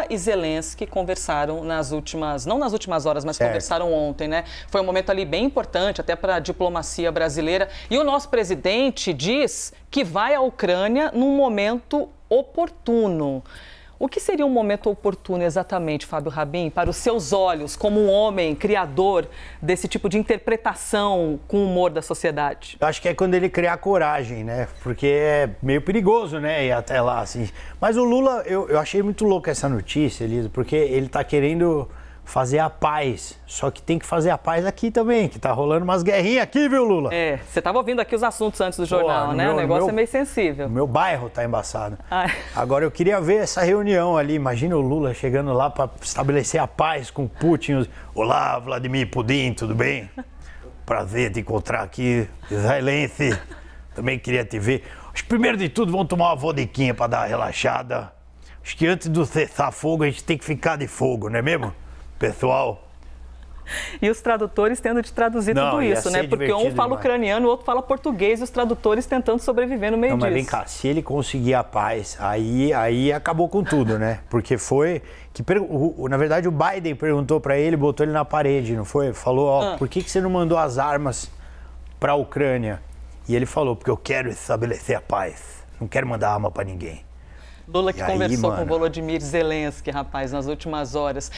Lula e Zelensky conversaram nas últimas, não nas últimas horas, mas certo. conversaram ontem, né? Foi um momento ali bem importante até para a diplomacia brasileira. E o nosso presidente diz que vai à Ucrânia num momento oportuno. O que seria um momento oportuno exatamente, Fábio Rabin, para os seus olhos, como um homem criador desse tipo de interpretação com o humor da sociedade? Eu acho que é quando ele criar coragem, né? Porque é meio perigoso, né? Ir até lá, assim. Mas o Lula, eu, eu achei muito louca essa notícia, Elisa, porque ele está querendo fazer a paz. Só que tem que fazer a paz aqui também, que tá rolando umas guerrinhas aqui, viu, Lula? É, você tava ouvindo aqui os assuntos antes do jornal, Pô, né? Meu, o negócio meu, é meio sensível. O meu bairro tá embaçado. Ai. Agora eu queria ver essa reunião ali. Imagina o Lula chegando lá para estabelecer a paz com Putin. Olá, Vladimir Pudim, tudo bem? Prazer te encontrar aqui, israelense. Também queria te ver. primeiro de tudo vamos tomar uma vodiquinha para dar uma relaxada. Acho que antes do cessar fogo a gente tem que ficar de fogo, não é mesmo? pessoal. E os tradutores tendo de traduzir Não, tudo isso, né? Porque um fala demais. ucraniano, o outro fala português, e os tradutores tentando sobreviver no meio Não, disso. Mas vem cá, se ele conseguir a paz, aí, aí acabou com tudo, né? Porque foi que na verdade o Biden perguntou para ele, botou ele na parede, não foi? Falou, ó, ah. por que, que você não mandou as armas para a Ucrânia? E ele falou, porque eu quero estabelecer a paz. Não quero mandar arma para ninguém. Lula que conversou mano... com Volodymyr Zelensky, rapaz, nas últimas horas.